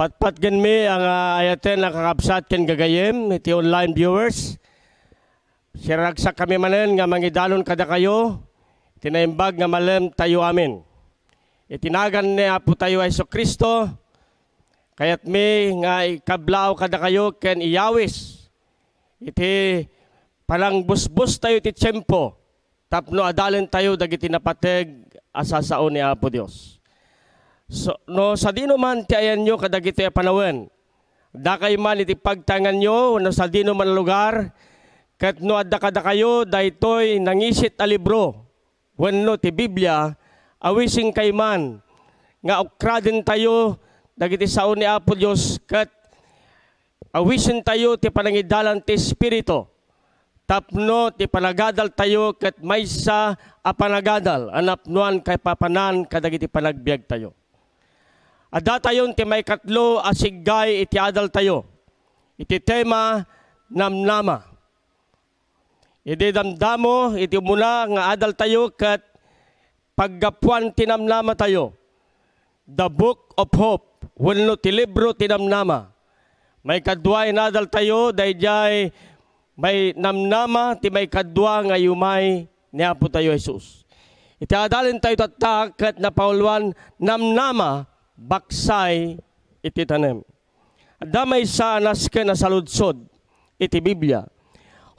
Patpat gan mi ang uh, ayaten ang kakabsat ken gagayem iti online viewers. Siragsak kami manen nga mangidalon kada kayo tinaimbag nga malem tayo amin. Itinagan ni Apo tayo Heso Kristo kayat mi nga ikablaw kada kayo ken iyawis iti palang busbus tayo iti tiyempo tapno adalen tayo dagiti napateg asasaon ni Apo Dios. So, no, sa di man ti ayan nyo kadagito panawen. Dakay man iti pagtangan nyo no, sa di man lugar, kat no adda kada kayo daytoy nangisit a libro wenno ti Biblia awising kay man nga ukraden tayo dagiti saon ni Apo Dios kat awisin tayo ti panangidalan ti espiritu tapno ti panagadal tayo ket maysa a panagadal anapnuan kay papanan kadagiti panagbiag tayo Adatayon ti may katlo asigay iti adal tayo. Iti tema namnama. Iti damdamo iti muna nga adal tayo kat paggapuan ti namnama tayo. The Book of Hope, wano ti libro ti namnama. May kadwa inadal tayo dahil jay may namnama ti may kadwa nga yumay ni Apo tayo Jesus. Iti adalin tayo tatak kat napawalwan namnama baksay iti tanem. Damay sa anas ka na saludsod iti Biblia.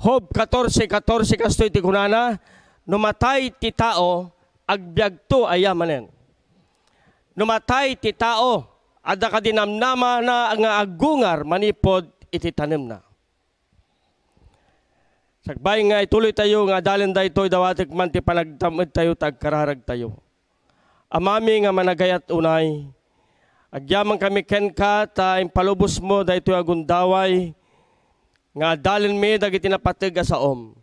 Hob 14.14 kasto iti kunana, numatay ti tao agbyagto ayamanen. Numatay ti tao adda kadinamnama na ang agungar manipod iti tanem na. Sagbay nga ituloy tayo nga dalin da ito dawatik man ti panagtamad tayo tagkararag tayo. Amami nga managayat unay Agyaman kami ken ka, ta impalubos mo, da ito agundaway, nga dalin mi, dagiti napatag asaom.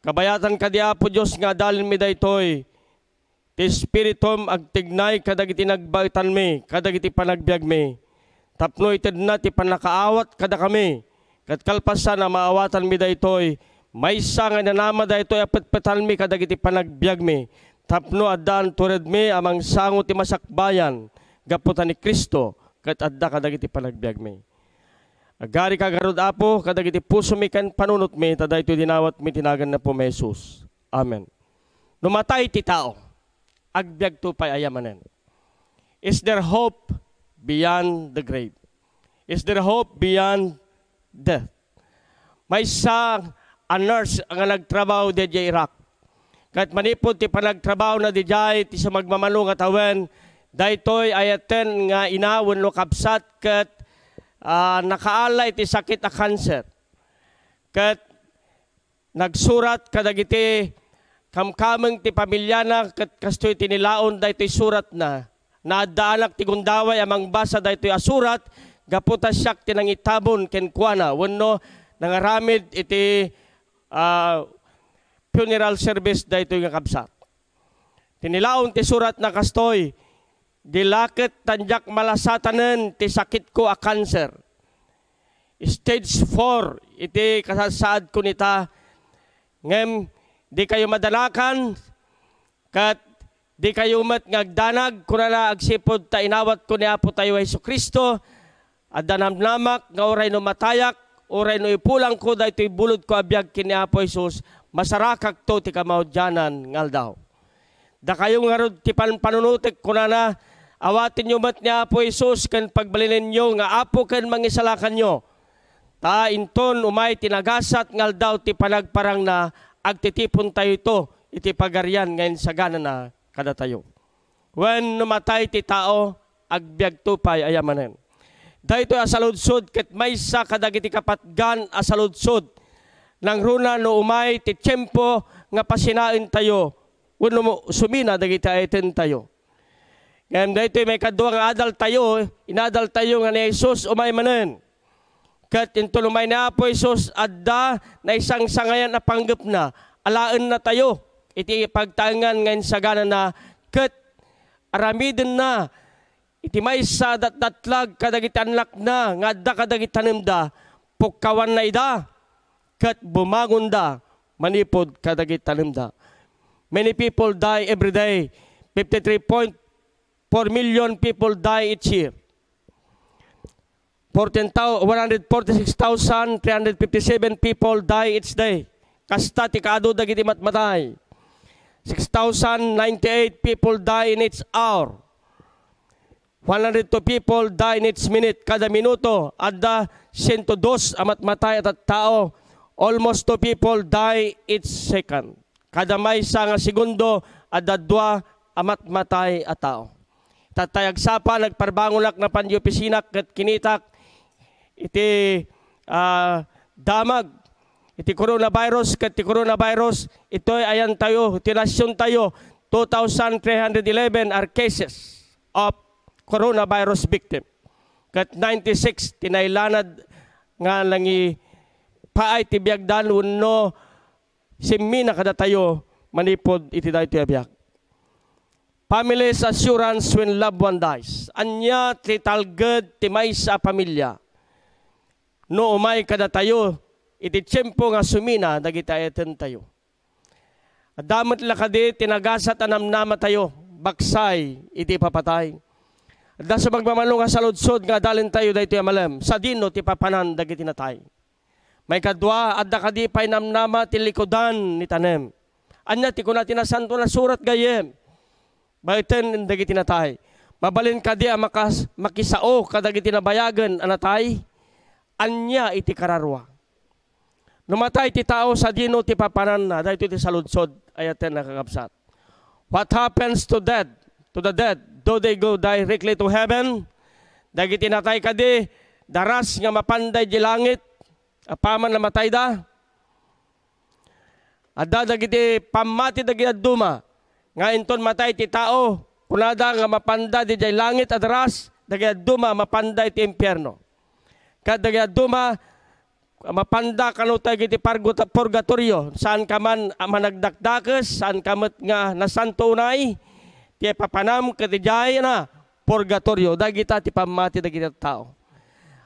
Kabayatan ka diya po Diyos, nga dalin mi da ito'y, ti agtignay, kadagiti nagbaitan mi, kadagiti panagbiag mi. Tapno ited na ti panakaawat kada kami, katkalpasan na maawatan mi da ito'y, may isa nga nanama da ito'y apetpetan mi, kadagiti panagbiag mi. Tapno adan tured mi, amang sango ti masakbayan, gaputan ni Kristo kat adda kadagiti palagbiag may. Agari ka garod apo kadagiti puso mi kan panunot mi taday ito dinawat mi tinagan na po may Jesus. Amen. Numatay ti tao. Agbiag to pay ayamanen. Is there hope beyond the grave? Is there hope beyond death? May isang a nurse ang nagtrabaho di Iraq. Kat manipod ti panagtrabaho na di jay, ti sa magmamalong at awen, daytoy ayaten nga inawen no kapsat ket uh, ah, nakaalay ti sakit a cancer ket nagsurat kadagiti kamkameng ti pamilyana ket kastoy tinilaon daytoy surat na naaddaanak ti gundaway amang basa daytoy asurat gaputa ti nangitabon ken kuana wenno nangaramid iti uh, funeral service daytoy nga kapsat tinilaon ti surat na kastoy Dilaket tanjak malasatanen ti sakit ko a cancer. Stage 4 iti kasasaad ko nita ngem di kayo madalakan kat di kayo met ngagdanag kunana agsipod ta inawat ko ni Apo tayo Hesus Kristo at danamnamak nga oray no matayak oray no ipulang ko daytoy bulod ko abiyag kini Apo Jesus masarakak to ti kamaudyanan ngaldaw da kayo nga ti panunutik kunana Awatin nyo mat niya po Isus kan pagbalinin nyo nga apo kan mangisalakan nyo. Ta inton umay tinagasat ngal daw ti panagparang na agtitipon tayo ito iti pagaryan ngayon sa gana na kada tayo. When numatay ti tao, agbyag tupay ayamanen. Dahito asaludsod ket maysa kadagiti kapatgan asaludsod nang runa no umay ti tiempo nga pasinain tayo wenno sumina dagiti aiten tayo. Ken dito may kaduang adal tayo, eh. inadal tayo nga ni Jesus umay manen. Kat intulumay na po Jesus adda na isang sangayan na panggap na, alaan na tayo, iti pagtangan ngayon sagana na, kat aramidin na, iti may sa datatlag kadagit anlak na, nga adda kadagitanim da, pukawan na ida, kat bumangon da, manipod kadagitanim da. Many people die every day, 53.2 4 million people die each year. 146,357 people die each day. Kasta tikado dagiti matmatay. 6,098 people die in each hour. 102 people die in each minute kada minuto. Adda 102 amat matay at, tao. Almost 2 people die each second. Kada may nga segundo, adda 2 amat matay at tao tatayagsapa nagparbangulak na panyupisinak ket kinitak iti uh, damag iti coronavirus ket ti coronavirus itoy ayan tayo iti nasyon tayo 2311 are cases of coronavirus victim ket 96 tinailanad nga langi paay ti biagdan wenno simmi nakadatayo manipod iti daytoy abiyak Family's assurance when loved one dies. Anya titalgad timay sa pamilya. No umay kada tayo, iti tiyempo nga sumina, dagita eten tayo. Damat lakadi, tinagasat anamnama tayo, baksay, iti papatay. Da sa magmamalunga sa saludsod nga dalin tayo dayto yamalem. Sa dino ti papanan dagiti natay. May kadwa adda kadi pay namnama ti likodan ni tanem. Anya ti kuno santo na surat gayem. Baitan dagiti na tay. Mabalin ka di ah, makas, makisao kadagiti nabayagan anatay. Anya iti kararwa. Numatay ti tao sa dino ti papanan na. Dahil ti saludsod. Ayaten nakakapsat. What happens to dead? To the dead? Do they go directly to heaven? Dagiti natay ka di. Daras nga mapanday di langit. Apaman na matay da. Adda dagiti pamati dagiti aduma nga inton matay ti tao, kunada nga mapanda di jay langit at ras, dagaya duma mapanda iti impyerno. Kad duma mapanda kanutay giti purgatorio, saan ka man ah, managdakdakes, saan kamat nga nasanto nasantunay, ti papanam katijay na purgatorio, dagita ti pamati dagita tao.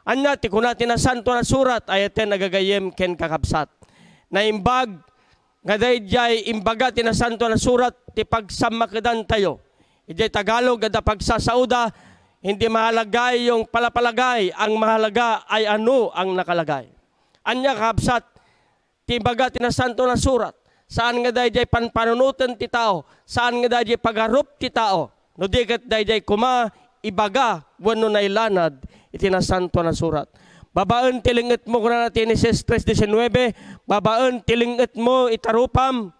Anya ti kunati na santo na surat ayaten nagagayem ken kakabsat. Naimbag nga dayjay imbaga tinasanto na surat ti pagsamakedan tayo. Iday Tagalog gada pagsasauda hindi mahalagay yung palapalagay, ang mahalaga ay ano ang nakalagay. Anya kapsat ti imbaga tinasanto na surat. Saan nga dayjay panpanunutan ti tao? Saan nga dayjay pagarup ti tao? No di kat dayjay kuma ibaga wano na ilanad itinasanto na surat. Babaon tilingat mo kuna na Genesis 3.19, babaon tilingat mo itarupam,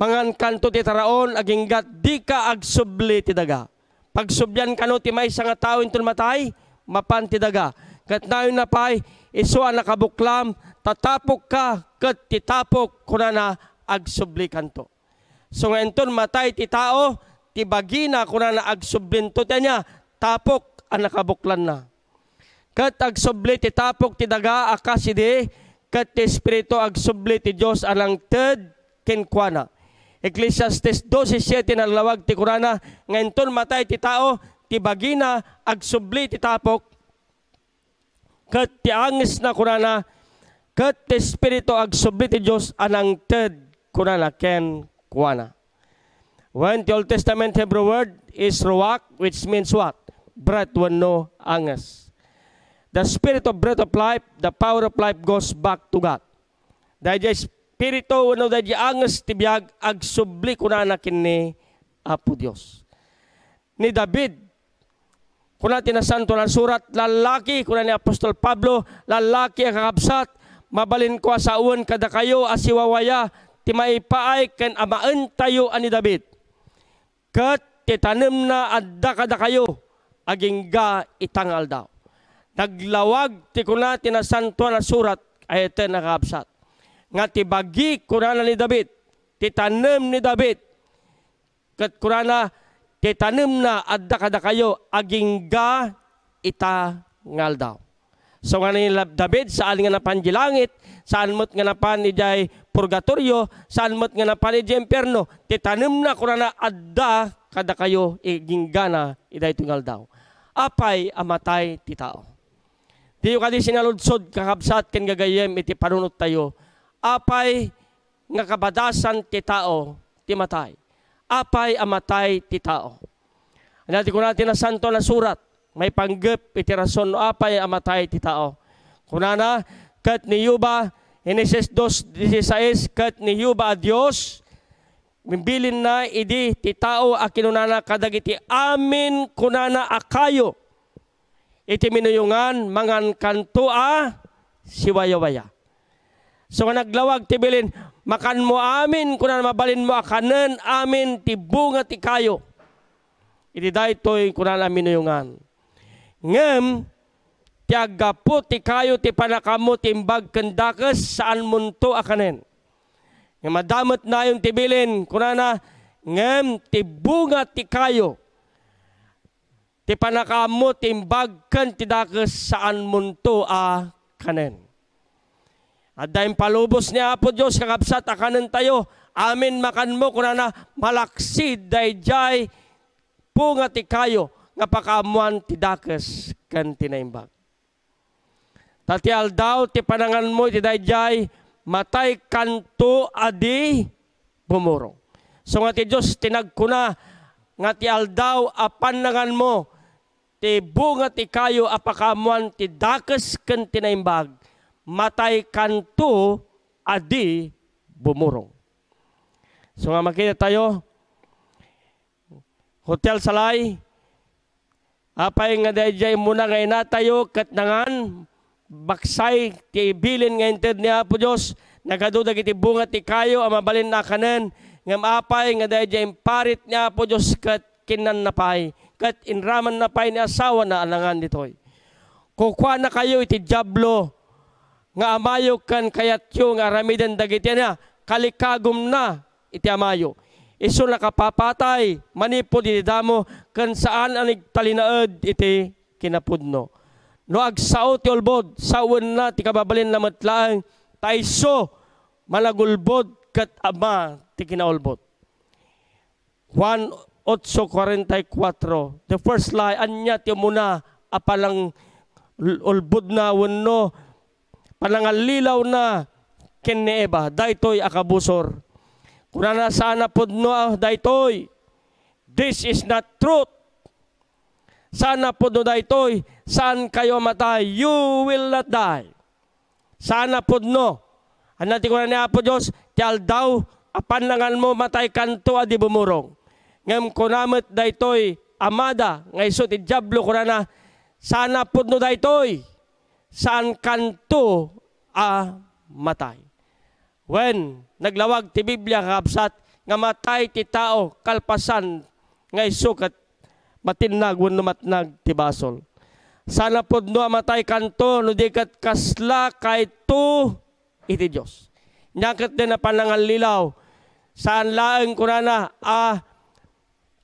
mangan kanto ti taraon, aginggat di ka agsubli ti daga. Pagsubyan kano ti may nga tao inton matay, mapan ti daga. Kat nayon na pay, iso ang nakabuklam, tatapok ka, kat titapok kuna na agsubli kanto. So ngayon ton matay ti tao, ti bagina kuna na agsublin to niya, tapok ang nakabuklan na. Kat subli ti tapok ti daga akas idi kat ti espiritu agsubli ti Dios alang ted kenkwana. Ecclesiastes 12:7 na lawag ti Kurana ngayon matay ti tao ti bagina agsubli ti tapok kat ti angis na Kurana kat ti espiritu agsubli ti Dios anang ted Kurana ken kuana. When the Old Testament Hebrew word is ruach which means what? Breath when no angas. The spirit of breath of life, the power of life goes back to God. Dahil yung spirito, ano, dahil yung angas tibiyag, agsubli kunanakin ni Apo Diyos. Ni David, kuna na santo ng surat, lalaki, kuna ni Apostol Pablo, lalaki ang kakabsat, mabalin ko sa uwan kada kayo asiwawaya, timaipaay ken amaan tayo ani David. Kat titanim na adda kada kayo, aging ga itangal daw. Naglawag ti kunati na santo na surat ay ito nakapsat. Nga ti bagi kunana ni David, ti tanem ni David, kat kurana ti tanem na adda kada kayo agingga ita ngal daw. So nga ni David, saan nga napan di saan mo't nga napan ni jay purgatorio, saan mo't nga napan ni jay imperno, titanim na kuna na adda kada kayo igingga na iday tungal daw. Apay amatay ti tao. Di kadi sinaludsod kakabsat ken gagayem iti panunot tayo. Apay nga kabadasan ti tao ti matay. Apay amatay ti tao. Anati ko natin na santo na surat. May panggap iti rason no apay amatay ti tao. Kunana, kat ni Yuba, Genesis 2.16, kat ni Yuba a Diyos, Mimbilin na idi ti tao a kinunana kadagiti amin kunana akayo iti minuyungan mangan kantua ah, siwayawaya. So nga naglawag tibilin, makan mo amin kunan mabalin mo akanen amin ti bunga ti kayo. Iti daytoy kunan amin minuyungan. Ngem ti agapo ti kayo ti panakamo ti imbag kendakes saan munto akanen. Nga madamot na yung tibilin, kunana, ngem ti bunga ti kayo, ti panakammo ti imbagkan ti dakes saan munto a kanen. At dahil palubos ni Apo Diyos, kakabsat a tayo, amin makanmo kuna na malaksid dayjay punga ti kayo nga pakamuan ti dakes ken tinaimbag. Tatial daw ti panangan mo ti dayjay matay kanto adi bumurong. So nga ti Diyos tinagkuna nga ti aldaw apan nangan mo ti bunga ti kayo apakamuan ti dakes ken tinaimbag matay kanto adi bumurong. So nga makita tayo Hotel Salay apay nga dayjay muna ngay na tayo ket nangan baksay ti bilin nga inted ni Apo Dios nagadudag iti bunga ti kayo amabalin na kanen ngam apay nga dayjay parit ni Apo Dios ket kinan napay kat inraman na pay ni asawa na alangan ditoy. Kukwa na kayo iti Diablo, nga amayo kan kayatyo nga ramidan dagiti na, kalikagum na iti amayo. Iso kapapatay, manipod iti damo, kan saan anig talinaad iti kinapudno. No agsao ti olbod, sawan na ti kababalin na matlaang, taiso malagulbod kat ama ti kinaolbod. Juan 8.44. The first lie, anya ti muna, apalang ulbud na wano, palangalilaw na, kenneba, daytoy akabusor. Kunana sana pod no, ah, daytoy, this is not truth. Sana pod no, daytoy, saan kayo matay, you will not die. Sana pod no, anati ko na ni Apo Diyos, ti aldaw, apanlangan mo matay kanto adi bumurong ngam kunamet daytoy amada nga isot idjablo ko na sana pudno daytoy saan kanto a matay. When naglawag ti Biblia kapsat nga matay ti tao kalpasan nga isukat matinag wano matnag ti basol. Sana pudno amatay kanto no di kat kasla kay to iti Diyos. Nyakat din na panangalilaw Saan laeng kurana a ah,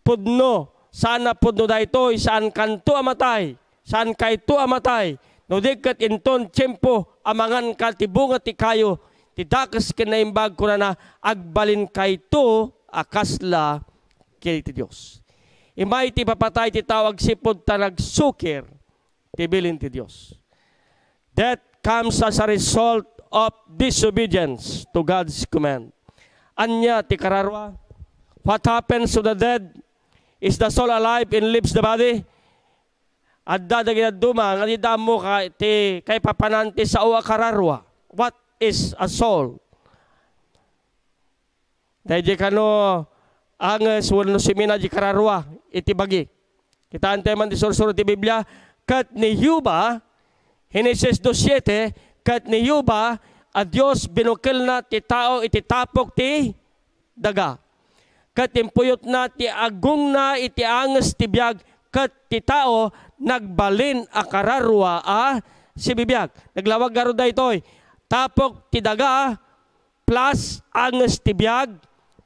pudno, sana pudno ito saan kanto amatay, saan kayto amatay, no digkat inton tiyempo, amangan ka tibungat ikayo, tidakas kinaimbag ko na na, agbalin kayto, akasla, kay ti Dios Imay ti papatay ti tawag sipod ta nagsuker ti bilin ti Dios That comes as a result of disobedience to God's command. Anya ti kararwa, what happens to the dead Is the soul alive and lives the body? At dadagin at dumang, nga damo ka, ti, kay papananti sa uwa kararwa. What is a soul? Dahil di ka no, ang eh, suwan no simina di kararwa, bagi. Kita antay man di sursuro ti Biblia, kat ni Yuba, Henesis 2.7, kat ni Yuba, a Diyos binukil na ti tao iti tapok ti daga kat impuyot na ti agong na iti anges ti biag kat ti tao nagbalin akararwa a ah, si bibiyag. Naglawag garo eh. da itoy. Tapok ti daga plus anges ti biag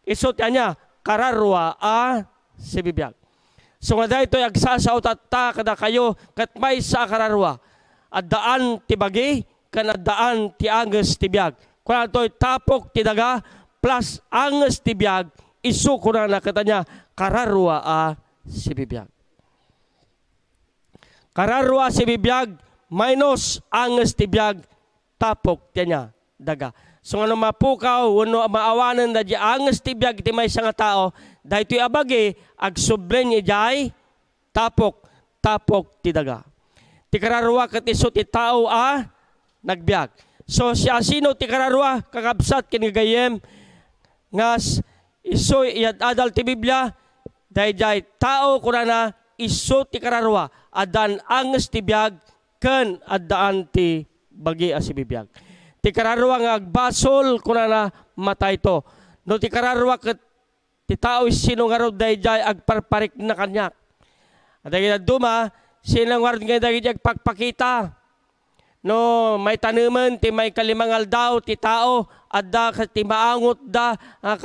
iso ti anya kararwa a ah, si bibiyag. So nga da ito'y agsasaw tatta kada kayo kat may sa kararwa. At daan ti bagi kanadaan ti anges ti biag. Kung ito'y tapok ti daga plus anges ti biag isu kurang nak katanya kararwa a si bibiyag. Kararwa si bibiyag minus angas tibiyag tapok tiya daga. So nga mapukaw, wano maawanan na di angas tibiyag ti may nga tao, dahito abagi, ag sublen ni jay, tapok, tapok ti daga. Ti kararwa kat iso ti tao a nagbiag. So siya sino ti kararwa kakabsat kinigayem ngas iso iadadal ti Biblia, dayjay tao kunana iso ti kararwa, adan anges ti biyag, ken addaan ti bagi si bibiyag. Ti kararwa nga agbasol kunana matay to. No ti kararwa ket ti tao sino nga rod dayjay agparparik na kanya. Aday na duma, sinang warod nga dayjay agpakpakita no may tanuman ti may kalimangal daw ti tao adda ti maangot da kasla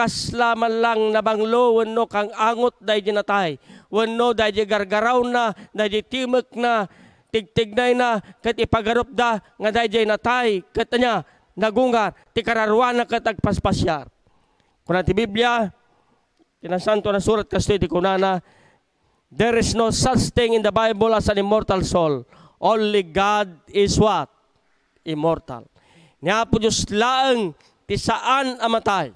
kaslaman lang nabanglo wenno kang angot day di natay wenno day gargaraw na day timek na tigtignay na ket ipagarop da nga day di natay ket anya nagungar ti kararwana ket agpaspasyar kuna ti Biblia tinasanto na surat kastoy ti kunana there is no such thing in the Bible as an immortal soul Only God is what? Immortal. Niya po Diyos laang ti saan amatay.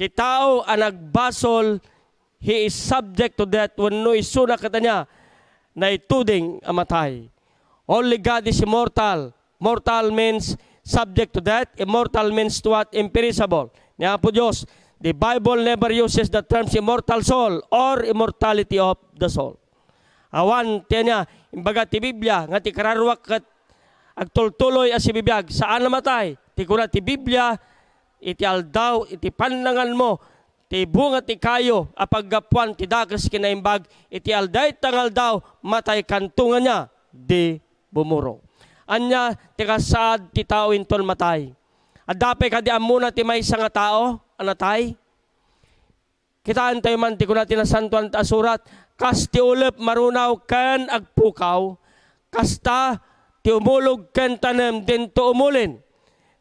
Ti tao ang nagbasol, he is subject to death when no na katanya na ituding amatay. Only God is immortal. Mortal means subject to death. Immortal means to what? Imperishable. Niya po Diyos, the Bible never uses the terms immortal soul or immortality of the soul. Awan, tiyan niya, Imbaga ti Biblia nga ti kararwak kat agtultuloy as si bibiyag saan namatay ti kuna ti Biblia iti aldaw iti panangan mo ti bunga ti kayo apaggapuan ti dakas kinaimbag iti alday tangal daw matay kantungan niya di bumuro. Anya ti kasad ti tao inton matay. Adape kadi amuna ti may nga tao anatay. Kitaan tayo man ti kuna tinasantuan ta asurat kas ti ulap marunaw ken agpukaw, kasta ti umulog ken tanem dento umulin.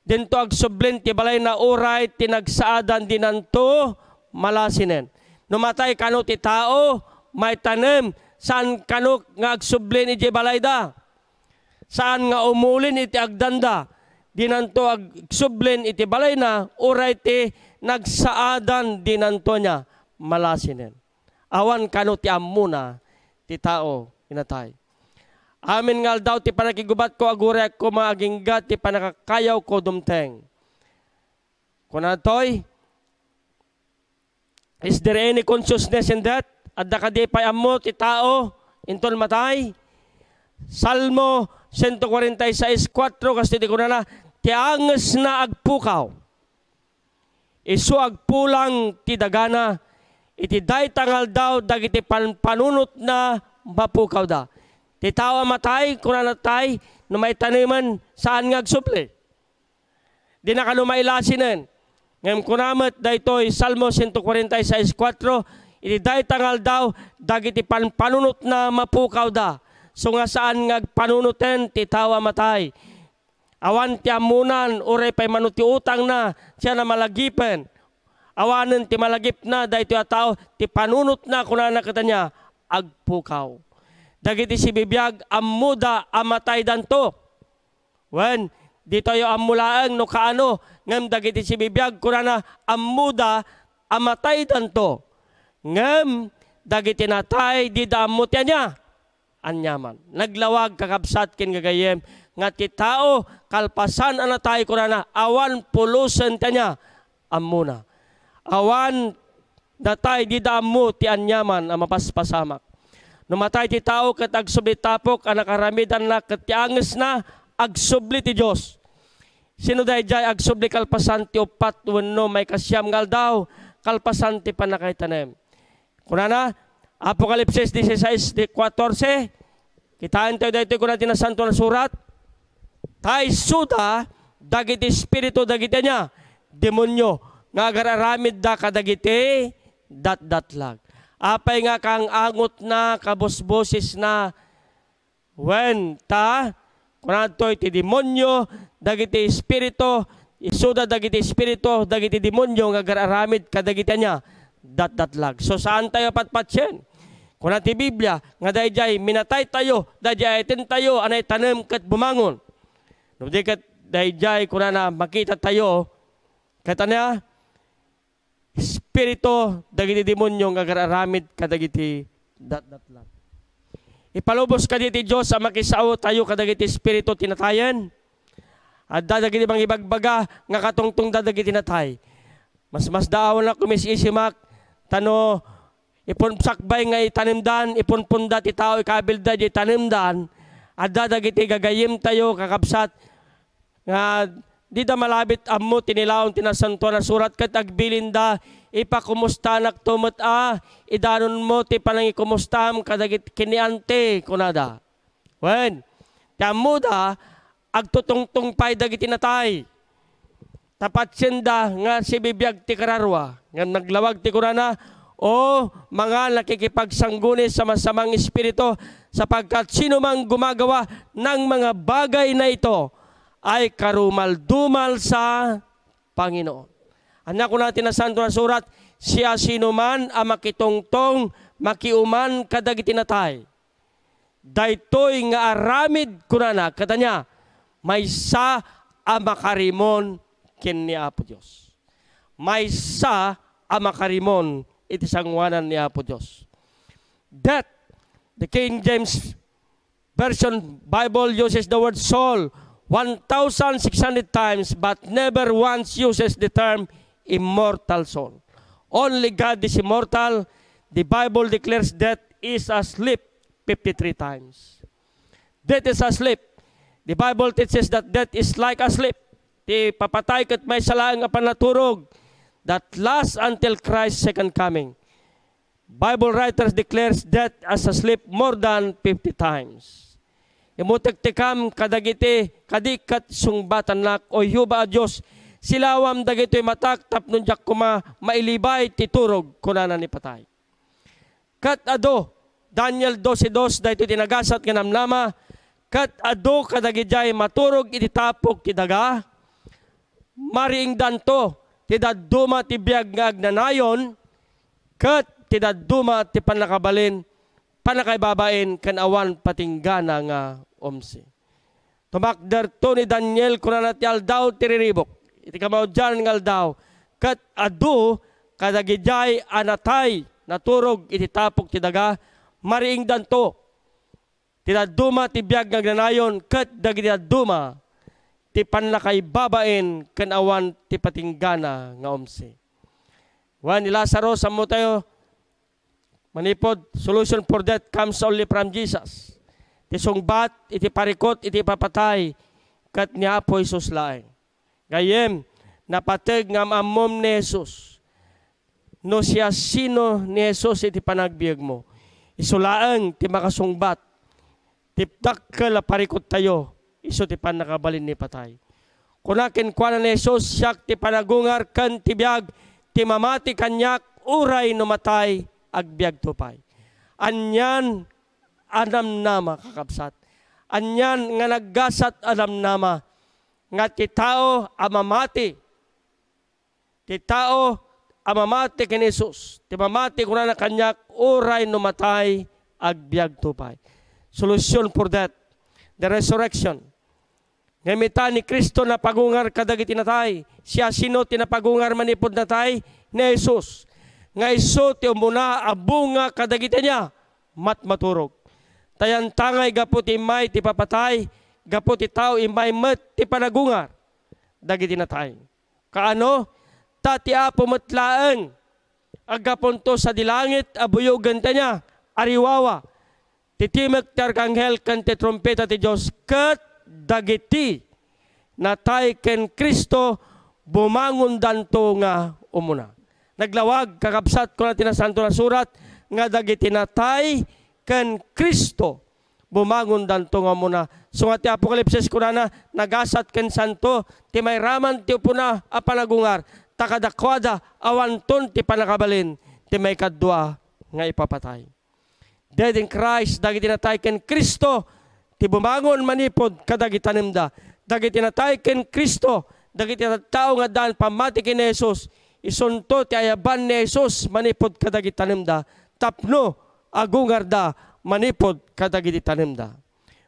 Dento agsublen ti balay na uray ti nagsaadan dinanto malasinen. Numatay kano ti tao, may tanem, saan kano nga agsublen iti balay da? Saan nga umulin iti agdanda? Dinanto agsublen iti balay na uray ti nagsaadan dinanto niya malasinen awan kano ti amuna ti tao inatay. Amin ngal daw ti panakigubat ko agure ko maagingga ti panakakayaw ko dumteng. Kunatoy, is there any consciousness in that? At dakadi pay ammo ti tao intol matay? Salmo 146.4 kasi ti na, ti anges na agpukaw. Isu agpulang ti dagana iti tangal daw dagiti pan panunot na mapukaw da. tawa matay, kunanatay, no may taniman, saan nga suple? Di na kalumailasinan. Ngayon kunamat, daytoy Salmo 146.4, iti tangal daw dagiti pan panunot na mapukaw da. So nga saan nga panunutin, titawa matay. Awan ti amunan, ure pay manuti utang na, siya na malagipen awanan ti malagip na dahito tao, ti panunot na kuna kunana katanya agpukaw. Dagiti si bibiyag ammuda amatay danto. Wen dito yo ammulaang no kaano ngam dagiti si bibiyag na ammuda amatay danto. Ngam, dagiti natay di damot niya. Anyaman. Naglawag kakabsat kin gagayem nga ti tao kalpasan anatay na, awan pulusen tanya amuna awan datay damo ti anyaman a mapaspasamak. Numatay ti tao ket agsubli tapok a nakaramidan na ket ti anges na agsubli ti Dios. Sino dayjay agsubli kalpasan ti upat wenno may kasiyam ngal daw kalpasan ti panakay tanem. Kunana Apokalipsis 16:14 kitaan tayo daytoy kuna ti santo na surat. Tay suda dagiti espiritu dagiti nya demonyo nga agararamid da kadagiti dat dat lag. Apay nga kang angot na kabosboses na when ta kunantoy ti demonyo dagiti espirito isuda dagiti espirito dagiti demonyo nga agararamid kadagiti niya dat dat lag. So saan tayo patpatsen? Kuna ti Biblia, nga dayjay minatay tayo, dayjay ten tayo, anay tanem ket bumangon. No, di kat dayjay kuna na makita tayo, katanya, spirito dagiti demonyo nga agararamid kadagiti datdatlan. Ipalubos kaditi Dios a makisao tayo kadagiti spirito tinatayan. At dadagiti mga ibagbaga nga katungtong dadagiti natay. Mas mas daawon na kumisisimak tano ipunsakbay sakbay nga itanimdan ipunpunda ti tao ikabilda di tanimdan at dadagiti gagayim tayo kakabsat nga dida malabit ammo tinilaon tinasanto na surat kat agbilinda ipakumusta nak tumot a ah, idanon mo ti panangi kumustam kadagit kiniante kunada wen tammo da agtutungtong pay dagiti natay tapat senda nga si bibiyag ti kararwa nga naglawag ti kurana o mga nakikipagsanggunis sa masamang espiritu sapagkat sino mang gumagawa ng mga bagay na ito ay karumaldumal sa Panginoon. Anak ko natin na santo na surat, siya sino man ang makitongtong, makiuman kadagiti natay. Daytoy nga aramid kunana, katanya, may sa ang makarimon ken ni Apo Dios. May sa ang iti sangwanan ni Apo Dios. That the King James Version Bible uses the word soul 1,600 times but never once uses the term immortal soul. Only God is immortal. The Bible declares death is asleep 53 times. Death is asleep. The Bible teaches that death is like asleep. Ti papatay kat may salaang nga panaturog that lasts until Christ's second coming. Bible writers declares death as asleep more than 50 times. Imutektikam kadagiti kadikat sungbatan lak o Yuba Dios silawam dagitoy matak tapnon jak kuma mailibay titurog kunanan ni patay. Kat ado Daniel 12:2 daytoy tinagasat nga namnama kat ado kadagijay maturog ititapok ti daga mariing danto ti daduma ti biyag nga agnanayon kat ti daduma ti panlakabalin palakay babaen awan patinggana nga ah, omsi. Tumakdar to ni Daniel kunanatyal daw tiriribok. Iti dyan ngal daw. Kat adu kadagijay anatay naturog iti tapok ti daga mariing danto. Tinaduma ti biyag nagnanayon kat dagiti aduma ti panlakay babaen awan ti patinggana ah, nga omsi. Wan ni Lazaro sa mo tayo Manipod, solution for that comes only from Jesus. Ti iti parikot, iti papatay, kat niya po Jesus laeng. Gayem, napateg nga mamom ni Jesus. No siya sino ni Jesus iti panagbiag mo. Isulaang ti makasungbat. Tiptak ka la parikot tayo. Iso ti pan ni patay. Kunakin kwa na ni Jesus siyak ti panagungar kan ti biag ti mamati kanyak uray no matay agbyag tupay. Anyan adam nama kakabsat. Anyan nga naggasat adam nama nga ti tao amamati. Ti tao amamati kin Jesus. Ti mamati kuna na kanyak uray numatay agbyag tupay. Solution for that. The resurrection. Ngamita ni Kristo na pagungar kadagiti natay. Siya sino tinapagungar manipod natay? Ni Jesus nga iso ti umuna a bunga kadagitan niya matmaturog. Tayan tangay gapo ti may ti papatay gapo ti tao imay met ti panagungar dagiti na tayo. Kaano? Tati apo matlaan agapunto sa dilangit abuyogan ta niya ariwawa titimek ti arkanghel kan ti trompeta ti Dios ket dagiti na tayo ken Kristo bumangon danto nga umuna naglawag kakabsat ko na sa santo na surat nga dagiti natay ken Kristo bumangon danto nga muna so nga ti apokalipsis ko na nagasat ken santo ti may raman ti upuna a panagungar takadakwada awanton ti panakabalin ti may kadwa nga ipapatay dead in Christ dagiti natay ken Kristo ti bumangon manipod kadagitanemda dagiti natay ken Kristo dagiti tao nga dan pamati ken Jesus isunto ti ayaban ni Jesus manipod kadagiti tanemda tapno agungarda manipod kadagiti tanemda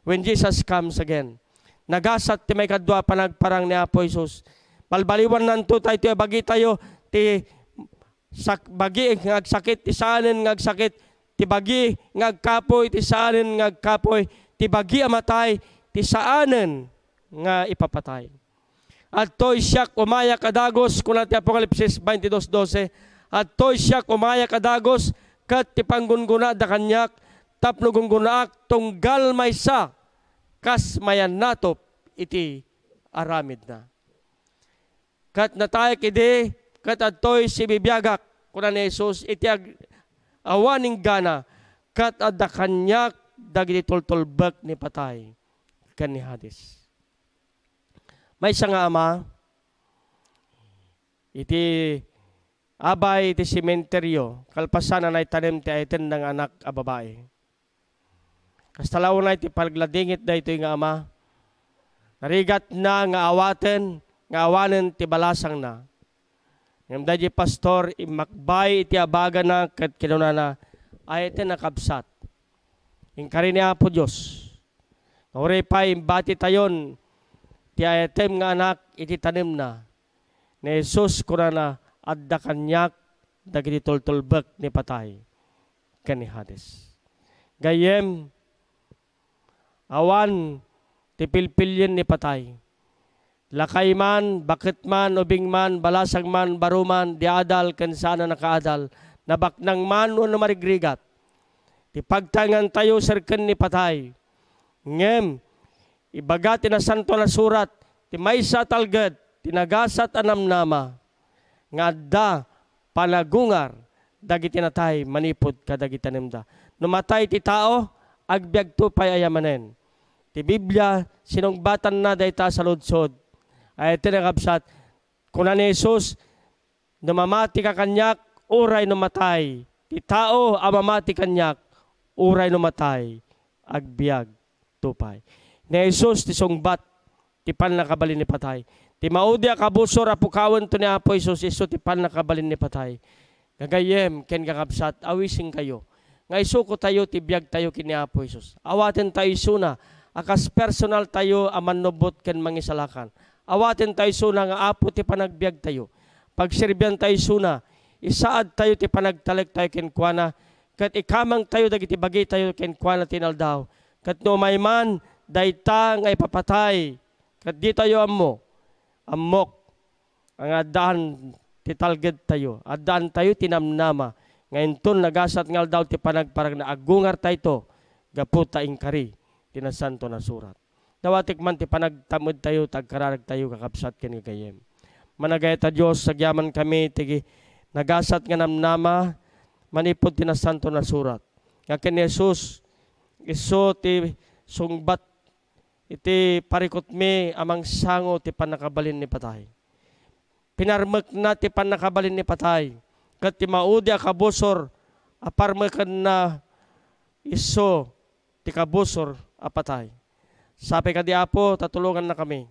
when Jesus comes again nagasat ti may kadwa panagparang ni Apo Jesus palbaliwan nanto tayo ti bagi tayo ti sak bagi ngagsakit ti sanen ngagsakit ti bagi ngagkapoy ti sanen ngagkapoy ti bagi amatay ti saanen nga ipapatay at to'y siyak umaya kadagos, kunat ni Apokalipsis 22.12, At to'y siyak umaya kadagos, kat tipanggunguna da kanyak, tapnugunggunaak, tunggal maysa, kas mayan natop, iti aramid na. Kat natayag ide, kat atoy si bibiyagak, kuna ni Jesus, iti awaning gana, kat adakanyak, dagiti tultulbak ni patay, kan ni Hadis may siya nga ama. Iti abay iti sementeryo, kalpasan na naitanim ti aitin ng anak a babae. Kastalaw na iti palagladingit na ito nga ama. Narigat na nga awaten, nga awanen ti balasang na. Ngam dadya pastor, imakbay iti abaga na kat kinuna na ay iti nakabsat. Ingkarin niya po Diyos. Ngauri pa imbati tayon, Ti ayatem nga anak iti tanim na. Ni Jesus kurana na adda kanyak dagiti tultulbek ni patay kani Hades. Gayem awan ti pilpilyen ni patay. Lakay man, bakit man, ubing man, balasag man, baruman, diadal, kansana nakaadal, nabaknang man o namarigrigat. Ipagtangan tayo, sirken ni patay. Ngem, Ibaga santo na surat, ti maysa talged, tinagasat anamnama, nga da palagungar, dagiti na tay, manipod kadagitanemda. Numatay ti tao, agbyag tupay ayamanen. Ti Biblia, sinong batan na dayta sa lodsod. Ay tinagabsat, kuna ni Jesus, namamati ka kanyak, uray numatay. Ti tao, amamati kanyak, uray numatay. Agbyag tupay ni Jesus ti sungbat ti pan nakabalin ni patay. Ti maudi akabuso rapukawan to ni Apo Jesus iso ti pan nakabalin ni patay. Gagayem ken kakabsat awisin kayo. Nga isuko tayo ti biag tayo kini Apo Jesus. Awaten tayo suna akas personal tayo amanubot ken mangisalakan. Awaten tayo suna nga Apo ti panagbiag tayo. Pagsirbyan tayo suna isaad tayo ti panagtalek tayo ken kuana ket ikamang tayo dagiti bagay tayo ken kuana tinaldaw. Kat no may man dayta nga ipapatay kat di tayo ammo amok ang adaan titalged tayo adaan tayo tinamnama ngayon ton nagasat ngal daw ti panagparag na agungar tayo gaputa ingkari tinasanto na surat dawatik man ti panagtamod tayo tagkararag tayo kakapsat ken gayem managay ta Dios sagyaman kami tigi nagasat nga namnama manipod tinasanto na surat nga ken Jesus iso ti sungbat iti parikot mi amang sango ti panakabalin ni patay. Pinarmak na ti panakabalin ni patay. Kat ti maudi akabusor aparmakan na iso ti kabusor apatay. Sapi ka di apo, tatulungan na kami.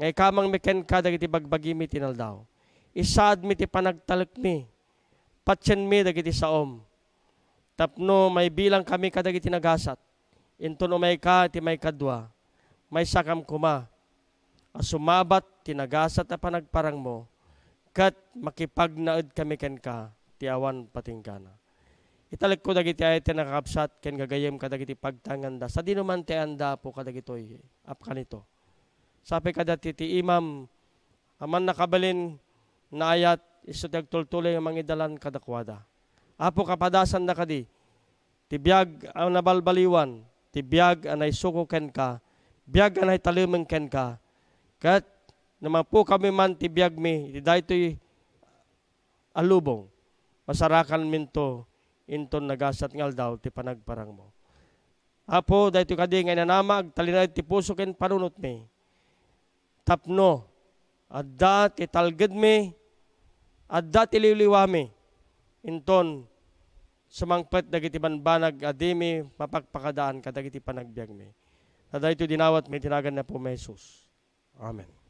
Ngay kamang meken ka dagiti bagbagimi tinaldaw. Isaad mi ti panagtalak mi. Patyan mi dagiti saom. Tapno may bilang kami kadagiti nagasat Into no may ka, iti may kadwa. May sakam kuma. Asumabat, tinagasat na panagparang mo. Kat makipagnaod kami ken ka, awan patingkana. Italik ko dagiti ay tinakapsat ken gagayem kadagiti pagtanganda. Sa dinuman ti anda po kadagitoy. Ap kanito. Sapi kadati ti imam, aman nakabalin na ayat iso tagtultuloy ang mangidalan kadakwada. Apo kapadasan na kadi, tibiyag ang nabalbaliwan, ti biyag anay suko ken ka, biyag anay talimeng ken ka. Kat naman po kami man ti biyag mi, iti daytoy alubong. Masarakan minto inton nagasat ngal daw ti panagparang mo. Apo, daytoy kadi nga nanamag, talinay ti puso ken panunot mi. Tapno, adda ti talged mi, adda ti liwliwa mi. Inton, sumangpet dagiti banbanag adimi ah, mapagpakadaan kadagiti panagbiag mi. Dadaito dinawat may tinagan na po Mesus. Amen.